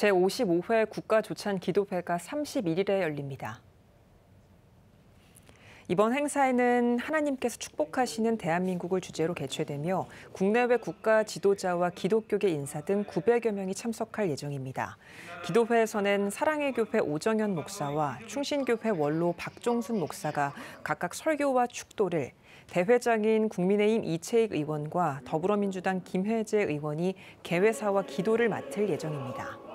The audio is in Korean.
제55회 국가조찬 기도회가 31일에 열립니다. 이번 행사에는 하나님께서 축복하시는 대한민국을 주제로 개최되며 국내외 국가 지도자와 기독교계 인사 등 900여 명이 참석할 예정입니다. 기도회에서는 사랑의 교회 오정현 목사와 충신교회 원로 박종순 목사가 각각 설교와 축도를 대회장인 국민의힘 이채익 의원과 더불어민주당 김혜재 의원이 개회사와 기도를 맡을 예정입니다.